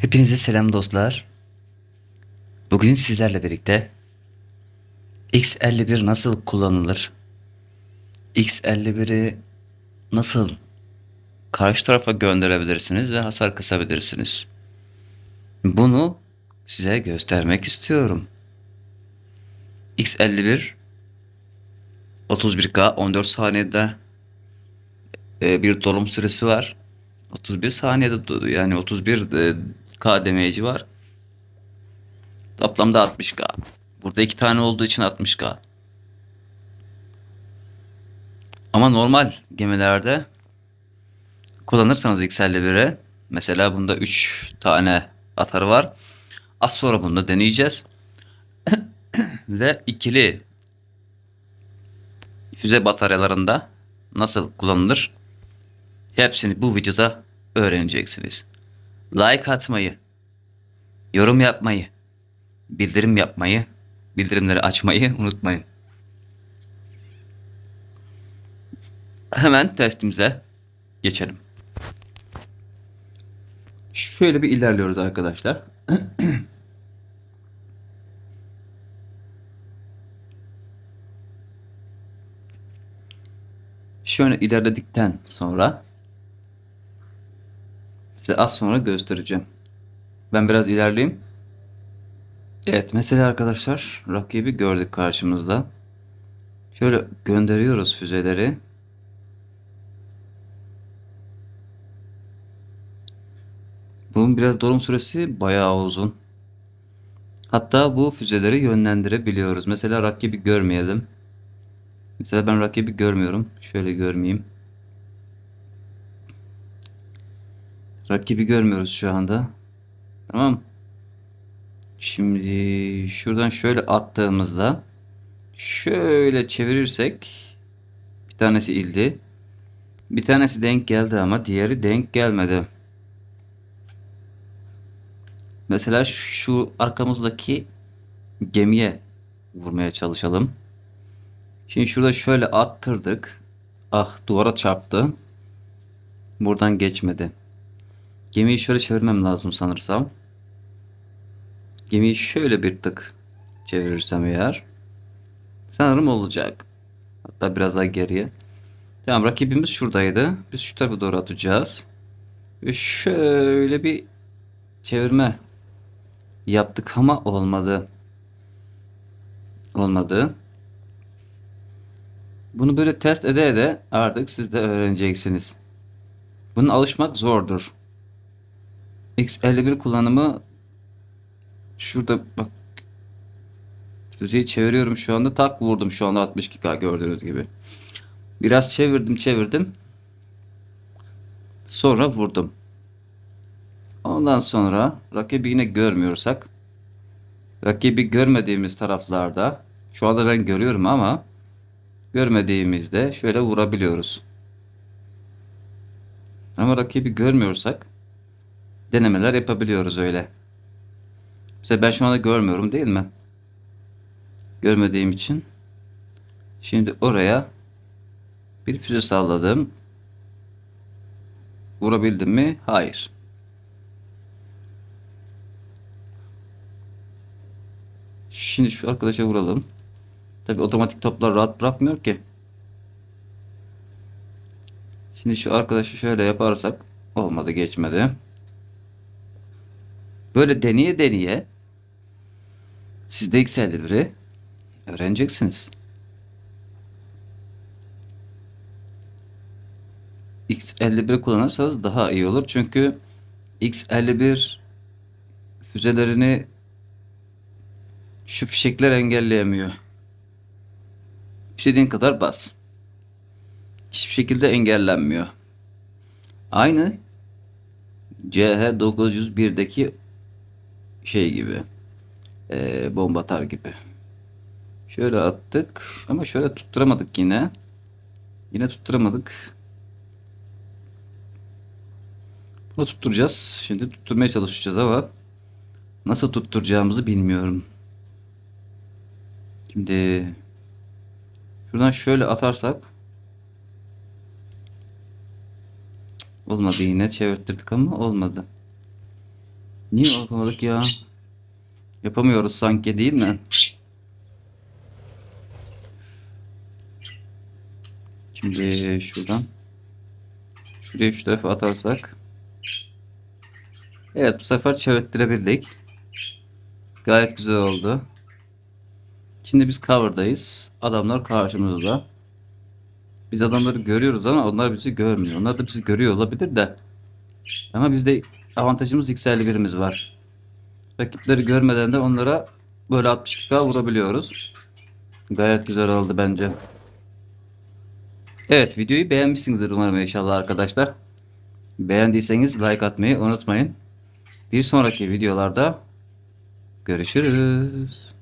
Hepinize selam dostlar. Bugün sizlerle birlikte X51 nasıl kullanılır? X51'i nasıl karşı tarafa gönderebilirsiniz ve hasar kısabilirsiniz? Bunu size göstermek istiyorum. X51 31K 14 saniyede e, bir dolum süresi var. 31 saniyede yani 31 40k damage var. Toplamda 60k. Burada iki tane olduğu için 60k. Ama normal gemilerde kullanırsanız XL'le bire mesela bunda 3 tane atarı var. Az sonra bunu da deneyeceğiz. Ve ikili füze bataryalarında nasıl kullanılır hepsini bu videoda öğreneceksiniz like atmayı, yorum yapmayı, bildirim yapmayı, bildirimleri açmayı unutmayın. Hemen testimize geçelim. Şöyle bir ilerliyoruz arkadaşlar. Şöyle ilerledikten sonra Size az sonra göstereceğim. Ben biraz ilerleyeyim. Evet mesela arkadaşlar rakibi gördük karşımızda. Şöyle gönderiyoruz füzeleri. Bunun biraz durum süresi bayağı uzun. Hatta bu füzeleri yönlendirebiliyoruz. Mesela rakibi görmeyelim. Mesela ben rakibi görmüyorum. Şöyle görmeyeyim. Rakibi görmüyoruz şu anda. Tamam. Şimdi şuradan şöyle attığımızda şöyle çevirirsek bir tanesi ildi. Bir tanesi denk geldi ama diğeri denk gelmedi. Mesela şu arkamızdaki gemiye vurmaya çalışalım. Şimdi şurada şöyle attırdık. Ah duvara çarptı. Buradan geçmedi. Gemiyi şöyle çevirmem lazım sanırsam. Gemiyi şöyle bir tık çevirirsem eğer. Sanırım olacak. Hatta biraz daha geriye. Tamam rakibimiz şuradaydı. Biz şu tarafa doğru atacağız. Ve şöyle bir çevirme yaptık ama olmadı. Olmadı. Bunu böyle test ede ede artık siz de öğreneceksiniz. Bunu alışmak zordur. X51 kullanımı şurada bak füzeyi çeviriyorum şu anda tak vurdum şu anda 62k gördüğünüz gibi. Biraz çevirdim çevirdim. Sonra vurdum. Ondan sonra rakibi yine görmüyorsak rakibi görmediğimiz taraflarda şu anda ben görüyorum ama görmediğimizde şöyle vurabiliyoruz. Ama rakibi görmüyorsak denemeler yapabiliyoruz öyle. Mesela ben şu anda görmüyorum değil mi? Görmediğim için. Şimdi oraya bir füze salladım. Vurabildim mi? Hayır. Şimdi şu arkadaşa vuralım. Tabi otomatik toplar rahat bırakmıyor ki. Şimdi şu arkadaşı şöyle yaparsak olmadı geçmedi. Böyle deneye deneye siz de Excel Libre öğreneceksiniz. X51 kullanırsanız daha iyi olur. Çünkü X51 füzelerini şu fişekler engelleyemiyor. İstediğin kadar bas. Hiçbir şekilde engellenmiyor. Aynı CH901'deki şey gibi e, bomba atar gibi. Şöyle attık ama şöyle tutturamadık yine. Yine tutturamadık. Bunu tutturacağız. Şimdi tutturmaya çalışacağız ama nasıl tutturacağımızı bilmiyorum. Şimdi şuradan şöyle atarsak olmadı yine çevirttirdik ama olmadı. Niye yapamadık ya? Yapamıyoruz sanki değil mi? Şimdi şuradan. Şuraya şu tarafa atarsak. Evet bu sefer çevirttirebildik. Gayet güzel oldu. Şimdi biz cover'dayız. Adamlar karşımızda. Biz adamları görüyoruz ama onlar bizi görmüyor. Onlar da bizi görüyor olabilir de. Ama biz de avantajımız yükseldi birimiz var. Rakipleri görmeden de onlara böyle 62k vurabiliyoruz. Gayet güzel oldu bence. Evet videoyu beğenmişsinizdir umarım inşallah arkadaşlar. Beğendiyseniz like atmayı unutmayın. Bir sonraki videolarda görüşürüz.